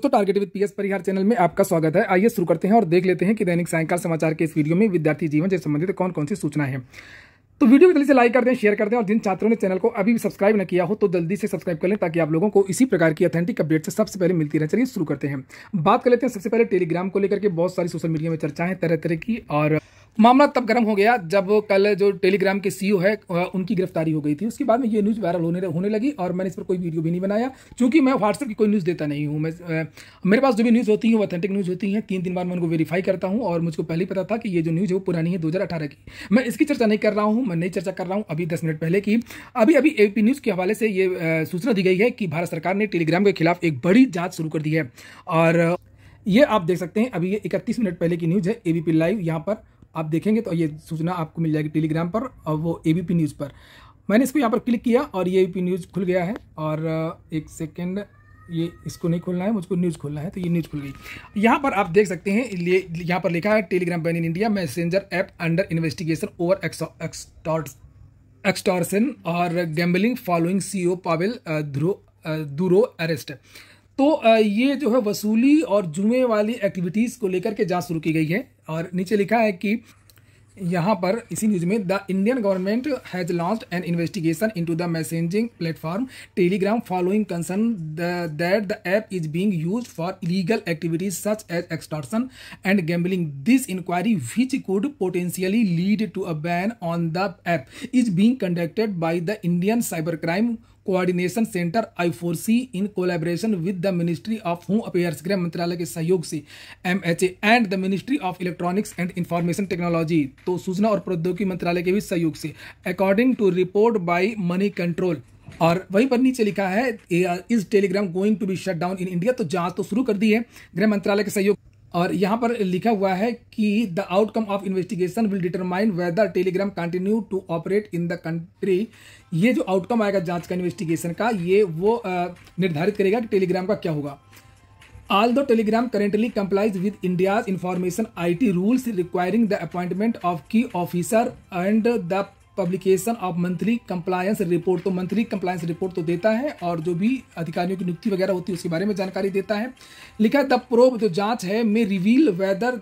दोस्तों target with PS Parihar channel में आपका स्वागत है आइए शुरू करते हैं और देख लेते हैं कि दैनिक सायकाल समाचार के इस वीडियो में विद्यार्थी जीवन से संबंधित कौन कौन सी सूचना है तो वीडियो को जल्दी से लाइक कर दें शेयर कर दें और जिन छात्रों ने चैनल को अभी भी सब्सक्राइब न किया हो तो जल्दी से सब्सक्राइब कर लें ताकि आप लोगों को इसी प्रकार की अथेंटिक अपडेट से सबसे पहले मिलती रहे चलिए शुरू करते हैं बात कर लेते हैं सबसे पहले टेलीग्राम को लेकर के बहुत सारी सोशल मीडिया में चर्चा है तरह तरह की और मामला तब गर्म हो गया जब कल जो टेलीग्राम के सीईओ है उनकी गिरफ्तारी हो गई थी उसके बाद में ये न्यूज़ वायरल होने होने लगी और मैंने इस पर कोई वीडियो भी नहीं बनाया क्योंकि मैं व्हाट्सएप की कोई न्यूज़ देता नहीं हूँ मैं मेरे पास जो भी न्यूज़ होती है वो ऑथेंटिक न्यूज़ होती है तीन दिन बाद मैं उनको वेरीफाई करता हूँ और मुझको पहले पता था कि ये जो न्यूज़ है वो पुरानी है दो की मैं इसकी चर्चा नहीं कर रहा हूँ मैं नहीं चर्चा कर रहा हूँ अभी दस मिनट पहले की अभी अभी ए न्यूज़ के हवाले से ये सूचना दी गई है कि भारत सरकार ने टेलीग्राम के खिलाफ एक बड़ी जाँच शुरू कर दी है और ये आप देख सकते हैं अभी ये इकतीस मिनट पहले की न्यूज़ है एबीपी लाइव यहाँ पर आप देखेंगे तो ये सूचना आपको मिल जाएगी टेलीग्राम पर और वो ए न्यूज़ पर मैंने इसको यहाँ पर क्लिक किया और ये ए न्यूज़ खुल गया है और एक सेकेंड ये इसको नहीं खोलना है मुझको न्यूज़ खोलना है तो ये न्यूज़ खुल गई यहाँ पर आप देख सकते हैं ये यहाँ पर लिखा है Telegram ban in India messenger app under investigation over extortion और gambling following C O Pavel Durov arrest तो ये जो है वसूली और जुए वाली एक्टिविटीज़ को लेकर के जांच शुरू की गई है और नीचे लिखा है कि यहाँ पर इसी न्यूज में the Indian government has launch an investigation into the messaging platform Telegram following concern that the app is being used for illegal activities such as extortion and gambling this inquiry which could potentially lead to a ban on the app is being conducted by the Indian cyber crime coordination centre I four C in collaboration with the ministry of home affairs गृह मंत्रालय के सहयोग से M H and the ministry of electronics and information technology तो सूचना और प्रौद्योगिकी मंत्रालय के भी सहयोग से according to report by Moneycontrol और वहीं पर नीचे लिखा है is Telegram going to be shut down in India तो जांच तो शुरू कर दी है गृह मंत्रालय के सहयोग और यहाँ पर लिखा हुआ है कि the outcome of investigation will determine whether Telegram continue to operate in the country ये जो आउटकम आएगा जांच का इन्वेस्टिगेशन का ये वो निर्धारित करेगा कि टेलीग्राम का क्या होगा although Telegram currently complies with India's information I T rules requiring the appointment of key officer and the publication of monthly compliance report तो मंथली कंप्लायंस रिपोर्ट तो देता है और जो भी अधिकारियों की नियुक्ति वगैरह होती है उसके बारे में जानकारी देता है लिखा है द प्रोब जो जांच है may reveal whether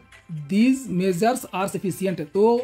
these measures are sufficient तो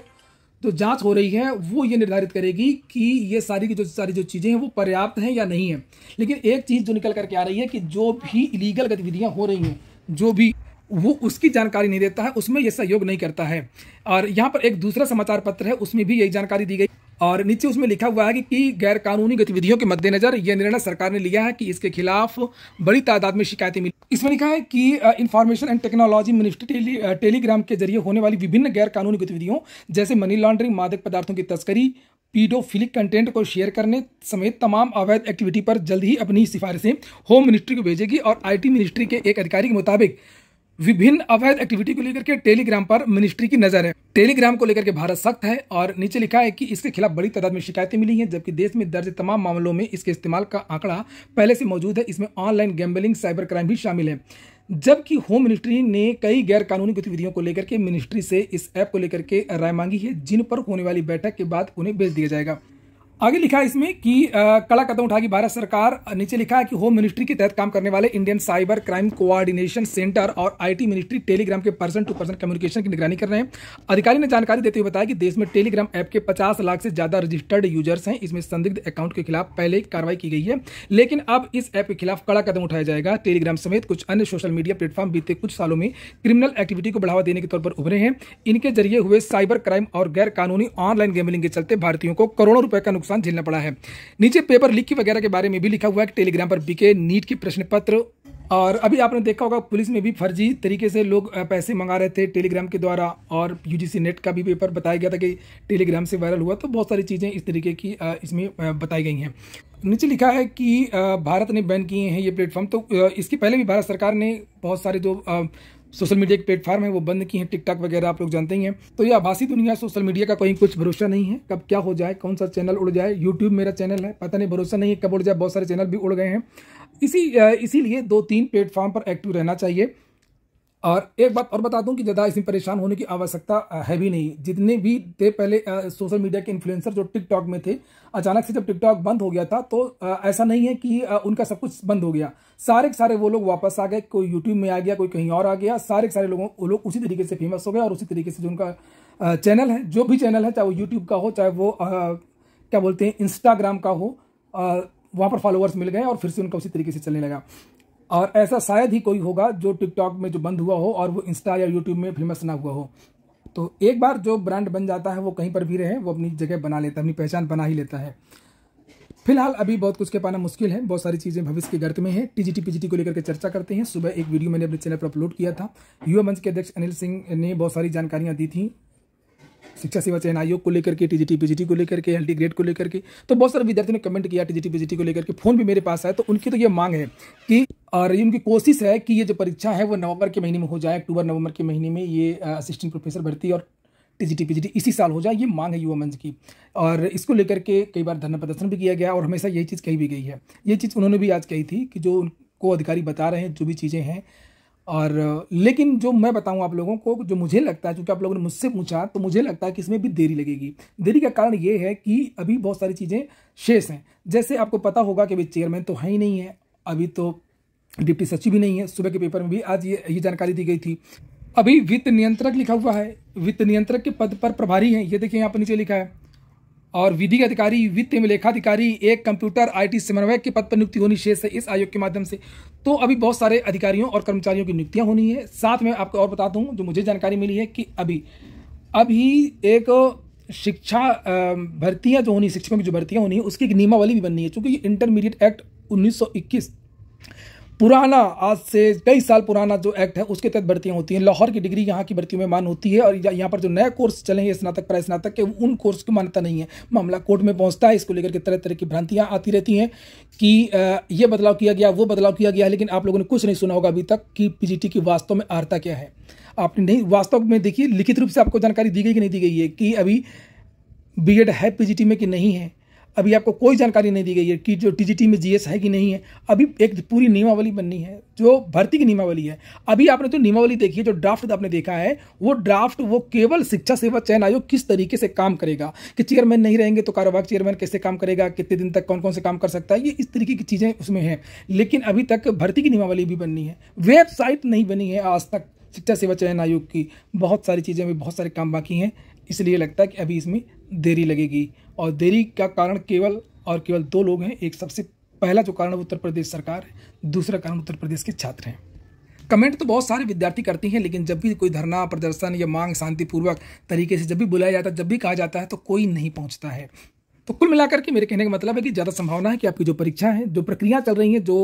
जो जांच हो रही है वो ये निर्धारित करेगी कि ये सारी की जो सारी जो चीज़ें हैं वो पर्याप्त हैं या नहीं है लेकिन एक चीज़ जो निकल करके आ रही है कि जो भी इलीगल गतिविधियाँ हो रही हैं जो भी वो उसकी जानकारी नहीं देता है उसमें यह सहयोग नहीं करता है और यहाँ पर एक दूसरा समाचार पत्र है उसमें भी यही जानकारी दी गई और नीचे उसमें लिखा हुआ है कि, कि गैर कानूनी गतिविधियों के मद्देनजर यह निर्णय सरकार ने लिया है कि इसके खिलाफ बड़ी तादाद में शिकायतें मिली इसमें लिखा है कि information and technology ministry tele, Telegram के जरिए होने वाली विभिन्न गैर कानूनी गतिविधियों जैसे मनी लॉन्ड्रिंग मादक पदार्थों की तस्करी पीडोफिलिक कंटेंट को शेयर करने समेत तमाम अवैध एक्टिविटी पर जल्द ही अपनी सिफारिशें होम मिनिस्ट्री को भेजेगी और आईटी मिनिस्ट्री के एक अधिकारी के मुताबिक विभिन्न अवैध एक्टिविटी को लेकर के टेलीग्राम पर मिनिस्ट्री की नजर है टेलीग्राम को लेकर के भारत सख्त है और नीचे लिखा है कि इसके खिलाफ बड़ी तादाद में शिकायतें मिली हैं जबकि देश में दर्ज तमाम मामलों में इसके इस्तेमाल का आंकड़ा पहले से मौजूद है इसमें ऑनलाइन गैम्बलिंग साइबर क्राइम भी शामिल है जबकि होम मिनिस्ट्री ने कई गैर कानूनी गतिविधियों को लेकर के मिनिस्ट्री से इस ऐप को लेकर के राय मांगी है जिन पर होने वाली बैठक के बाद उन्हें भेज दिया जाएगा आगे लिखा है इसमें कि कड़ा कदम उठाएगी भारत सरकार नीचे लिखा है कि होम मिनिस्ट्री के तहत काम करने वाले Indian cyber crime coordination centre और आईटी मिनिस्ट्री टेलीग्राम के पर्सन टू पर्सन कम्युनिकेशन की निगरानी कर रहे हैं अधिकारी ने जानकारी देते हुए बताया कि देश में टेलीग्राम ऐप के पचास लाख से ज्यादा रजिस्टर्ड यूजर्स हैं इसमें संदिग्ध अकाउंट के खिलाफ पहले कार्रवाई की गई है लेकिन अब इस ऐप के खिलाफ कड़ा कदम उठाया जाएगा टेलीग्राम समेत कुछ अन्य सोशल मीडिया प्लेटफॉर्म बीते कुछ सालों में क्रिमिनल एक्टिविटी को बढ़ावा देने के तौर पर उभरे हैं इनके जरिए हुए साइबर क्राइम और गैर कानूनी ऑनलाइन गेमलिंग के चलते भारतीयों को करोड़ों रुपए का नुकसान झेलना पड़ा है नीचे पेपर लीक वगैरह के बारे में भी लिखा हुआ है कि टेलीग्राम पर बीके नीट के प्रश्न पत्र और अभी आपने देखा होगा पुलिस में भी फर्जी तरीके से लोग पैसे मंगा रहे थे टेलीग्राम के द्वारा और यूजीसी नेट का भी पेपर बताया गया था कि टेलीग्राम से वायरल हुआ तो बहुत सारी चीज़ें इस तरीके की इसमें बताई गई हैं नीचे लिखा है कि भारत ने बैन किए हैं ये प्लेटफॉर्म तो इसके पहले भी भारत सरकार ने बहुत सारे जो सोशल मीडिया के प्लेटफॉर्म है वो बंद की हैं टिकटॉक वगैरह आप लोग जानते ही हैं तो ये आभासी दुनिया सोशल मीडिया का कहीं कुछ भरोसा नहीं है कब क्या हो जाए कौन सा चैनल उड़ जाए यूट्यूब मेरा चैनल है पता नहीं भरोसा नहीं है कब उड़ जाए बहुत सारे चैनल भी उड़ गए हैं इसी इसीलिए दो तीन प्लेटफॉर्म पर एक्टिव रहना चाहिए और एक बात और बता दूं कि ज़्यादा इसमें परेशान होने की आवश्यकता है भी नहीं जितने भी थे पहले सोशल मीडिया के इन्फ्लुएंसर जो टिकटॉक में थे अचानक से जब टिकटॉक बंद हो गया था तो आ, ऐसा नहीं है कि आ, उनका सब कुछ बंद हो गया सारे के सारे वो लोग वापस आ गए कोई यूट्यूब में आ गया कोई कहीं और आ गया सारे के सारे लोगों वो लोग उसी तरीके से फेमस हो गए और उसी तरीके से जो उनका चैनल है जो भी चैनल है चाहे वो यूट्यूब का हो चाहे वो क्या बोलते हैं इंस्टाग्राम का हो वहाँ पर फॉलोअर्स मिल गए और फिर से उनका उसी तरीके से चलने लगा और ऐसा शायद ही कोई होगा जो टिकटॉक में जो बंद हुआ हो और वो इंस्टा या यूट्यूब में फेमस ना हुआ हो तो एक बार जो ब्रांड बन जाता है वो कहीं पर भी रहे वो अपनी जगह बना लेता है अपनी पहचान बना ही लेता है फिलहाल अभी बहुत कुछ के पाना मुश्किल है बहुत सारी चीज़ें भविष्य के गर्त में है टीजीटी पीजीटी को लेकर के चर्चा करते हैं सुबह एक वीडियो मैंने अपने चैनल पर अपलोड किया था युवा मंच के अध्यक्ष अनिल सिंह ने बहुत सारी जानकारियां दी थी शिक्षा सेवा चयन आयोग को लेकर के टीजीटी पीजीटी को लेकर के एल ग्रेड को लेकर के तो बहुत सारे विद्यार्थियों ने कमेंट किया टीजीटी पीजीटी को लेकर के फोन भी मेरे पास आया तो उनकी तो ये मांग है कि और ये उनकी कोशिश है कि ये जो परीक्षा है वो नवंबर के महीने में हो जाए अक्टूबर नवंबर के महीने में ये असिस्टेंट प्रोफेसर भर्ती और टीजीटी पीजीटी इसी साल हो जाए ये मांग है युवा मंच की और इसको लेकर के कई बार धरना प्रदर्शन भी किया गया और हमेशा यही चीज़ कही भी गई है ये चीज़ उन्होंने भी आज कही थी कि जो उनको अधिकारी बता रहे हैं जो भी चीज़ें हैं और लेकिन जो मैं बताऊं आप लोगों को जो मुझे लगता है क्योंकि आप लोगों ने मुझसे पूछा तो मुझे लगता है कि इसमें भी देरी लगेगी देरी का कारण ये है कि अभी बहुत सारी चीज़ें शेष हैं जैसे आपको पता होगा कि अभी चेयरमैन तो है ही नहीं है अभी तो डिप्टी सचिव भी नहीं है सुबह के पेपर में भी आज ये ये जानकारी दी गई थी अभी वित्त नियंत्रक लिखा हुआ है वित्त नियंत्रक के पद पर प्रभारी हैं ये देखिए यहाँ पर नीचे लिखा है और विधि अधिकारी वित्त में लेखाधिकारी एक कंप्यूटर आईटी समन्वयक के पद पर नियुक्ति होनी शेष है इस आयोग के माध्यम से तो अभी बहुत सारे अधिकारियों और कर्मचारियों की नियुक्तियां होनी है साथ में आपको और बता दूं जो मुझे जानकारी मिली है कि अभी अभी एक शिक्षा भर्तियां जो होनी शिक्षकों की जो भर्तियां होनी उसकी एक नियमावली भी बननी है क्योंकि इंटरमीडिएट एक्ट 1921 पुराना आज से कई साल पुराना जो एक्ट है उसके तहत भर्तियाँ होती हैं लाहौर की डिग्री यहाँ की भर्तियों में मान होती है और यहाँ पर जो नया कोर्स चले हैं स्नातक प्राय स्नातक के उन कोर्स की मान्यता नहीं है मामला कोर्ट में पहुँचता है इसको लेकर के तरह तरह की भ्रांतियाँ आती रहती हैं कि ये बदलाव किया गया वो बदलाव किया गया है लेकिन आप लोगों ने कुछ नहीं सुना होगा अभी तक कि पी की वास्तव में आर्ता क्या है आपने नहीं वास्तव में देखिए लिखित रूप से आपको जानकारी दी गई कि नहीं दी गई है कि अभी बी है पी में कि नहीं है अभी आपको कोई जानकारी नहीं दी गई है कि जो टीजीटी में जीएस है कि नहीं है अभी एक पूरी नियमावली बननी है जो भर्ती की नियमावली है अभी आपने जो तो नियमावली देखी है जो ड्राफ्ट आपने देखा है वो ड्राफ्ट वो केवल शिक्षा सेवा चयन आयोग किस तरीके से काम करेगा कि चेयरमैन नहीं रहेंगे तो कारोबार चेयरमैन कैसे काम करेगा कितने दिन तक कौन कौन से काम कर सकता है ये इस तरीके की चीज़ें उसमें हैं लेकिन अभी तक भर्ती की नियमावली भी बननी है वेबसाइट नहीं बनी है आज तक शिक्षा सेवा चयन आयोग की बहुत सारी चीज़ें भी बहुत सारे काम बाकी हैं इसलिए लगता है कि अभी इसमें देरी लगेगी और देरी का कारण केवल और केवल दो लोग हैं एक सबसे पहला जो कारण उत्तर प्रदेश सरकार है दूसरा कारण उत्तर प्रदेश के छात्र हैं कमेंट तो बहुत सारे विद्यार्थी करते हैं लेकिन जब भी कोई धरना प्रदर्शन या मांग शांतिपूर्वक तरीके से जब भी बुलाया जाता है जब भी कहा जाता है तो कोई नहीं पहुंचता है तो कुल मिलाकर के मेरे कहने का मतलब है कि ज़्यादा संभावना है कि आपकी जो परीक्षा है जो प्रक्रिया चल रही है जो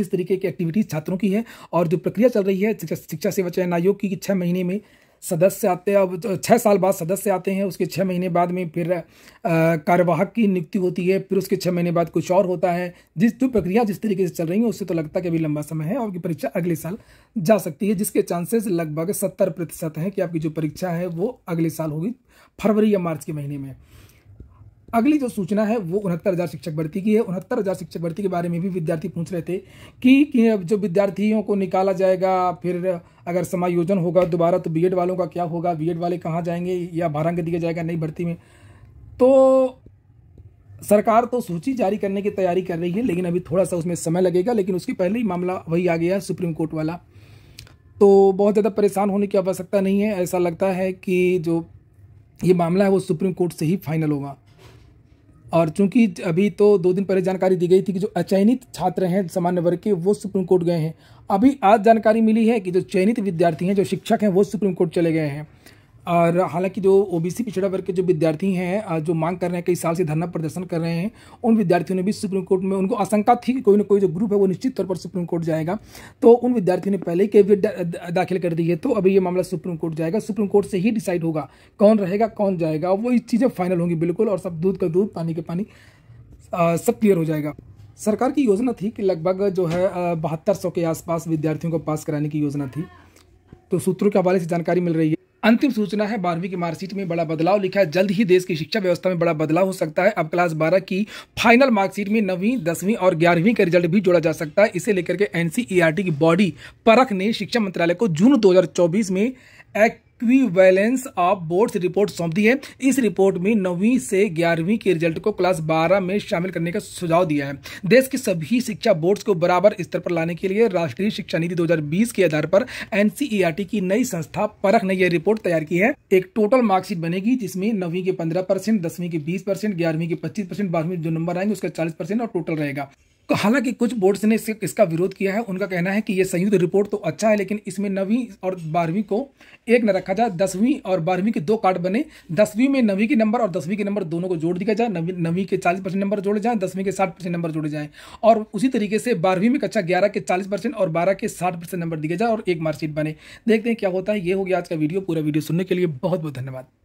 जिस तरीके की एक्टिविटीज़ छात्रों की है और जो प्रक्रिया चल रही है शिक्षा सेवा चयन आयोग की छः महीने में सदस्य आते हैं अब तो छः साल बाद सदस्य आते हैं उसके छः महीने बाद में फिर कार्यवाहक की नियुक्ति होती है फिर उसके छः महीने बाद कुछ और होता है जिस जो प्रक्रिया जिस तरीके से चल रही है उससे तो लगता है कि अभी लंबा समय है और आपकी परीक्षा अगले साल जा सकती है जिसके चांसेस लगभग सत्तर प्रतिशत हैं कि आपकी जो परीक्षा है वो अगले साल होगी फरवरी या मार्च के महीने में अगली जो सूचना है वो उनहत्तर हज़ार शिक्षक भर्ती की है उनहत्तर हज़ार शिक्षक भर्ती के बारे में भी विद्यार्थी पूछ रहे थे कि, कि जो विद्यार्थियों को निकाला जाएगा फिर अगर समायोजन होगा दोबारा तो बीएड वालों का क्या होगा बीएड वाले कहाँ जाएंगे या भारंग दिया जाएगा नई भर्ती में तो सरकार तो सूची जारी करने की तैयारी कर रही है लेकिन अभी थोड़ा सा उसमें समय लगेगा लेकिन उसकी पहले ही मामला वही आ गया है सुप्रीम कोर्ट वाला तो बहुत ज़्यादा परेशान होने की आवश्यकता नहीं है ऐसा लगता है कि जो ये मामला है वो सुप्रीम कोर्ट से ही फाइनल होगा और चूंकि अभी तो दो दिन पहले जानकारी दी गई थी कि जो अचयनित छात्र हैं सामान्य वर्ग के वो सुप्रीम कोर्ट गए हैं अभी आज जानकारी मिली है कि जो चयनित विद्यार्थी हैं जो शिक्षक हैं वो सुप्रीम कोर्ट चले गए हैं और हालांकि जो ओबीसी पिछड़ा वर्ग के जो विद्यार्थी हैं जो मांग कर रहे हैं कई साल से धरना प्रदर्शन कर रहे हैं उन विद्यार्थियों ने भी सुप्रीम कोर्ट में उनको आशंका थी कोई ना कोई जो ग्रुप है वो निश्चित तौर पर सुप्रीम कोर्ट जाएगा तो उन विद्यार्थियों ने पहले ही भी दाखिल कर दी है तो अभी ये मामला सुप्रीम कोर्ट जाएगा सुप्रीम कोर्ट से ही डिसाइड होगा कौन रहेगा कौन जाएगा वो इस चीज़ें फाइनल होंगी बिल्कुल और सब दूध का दूध पानी के पानी सब क्लियर हो जाएगा सरकार की योजना थी कि लगभग जो है बहत्तर सौ के आसपास विद्यार्थियों को पास कराने की योजना थी तो सूत्रों के हवाले से जानकारी मिल रही है अंतिम सूचना है बारहवीं की मार्कशीट में बड़ा बदलाव लिखा है जल्द ही देश की शिक्षा व्यवस्था में बड़ा बदलाव हो सकता है अब क्लास बारह की फाइनल मार्कशीट में नवीं दसवीं और ग्यारहवीं का रिजल्ट भी जोड़ा जा सकता है इसे लेकर के एनसीईआरटी की बॉडी परख ने शिक्षा मंत्रालय को जून दो में एक इक्विवेलेंस ऑफ बोर्ड्स रिपोर्ट सौंप दी है इस रिपोर्ट में नौवीं से ग्यारहवीं के रिजल्ट को क्लास बारह में शामिल करने का सुझाव दिया है देश के सभी शिक्षा बोर्ड को बराबर स्तर पर लाने के लिए राष्ट्रीय शिक्षा नीति दो के आधार पर एनसीईआरटी की नई संस्था परख ने यह रिपोर्ट तैयार की है एक टोटल मार्कशीट बनेगी जिसमें नवीं के पंद्रह परसेंट दसवीं के बीस परसेंट ग्यारहवीं के पच्चीस परसेंट बारहवीं जो नंबर आएंगे उसका चालीस परसेंट और टोटल रहेगा तो हालांकि कुछ बोर्ड्स ने इसका विरोध किया है उनका कहना है कि ये संयुक्त रिपोर्ट तो अच्छा है लेकिन इसमें नवीं और बारहवीं को एक न रखा जाए दसवीं और बारहवीं के दो कार्ड बने दसवीं में नवीं के नंबर और दसवीं के नंबर दोनों को जोड़ दिया जाए नवी नवीं के चालीस परसेंट नंबर जोड़े जाएँ दसवीं के साठ परसेंट नंबर जोड़े जाएँ और उसी तरीके से बारहवीं में कक्षा ग्यारह के चालीस परसेंट और बारह के साठ परसेंट नंबर दिए जाए और एक मार्कशीट बने देखते हैं क्या होता है ये हो गया आज का वीडियो पूरा वीडियो सुनने के लिए बहुत बहुत धन्यवाद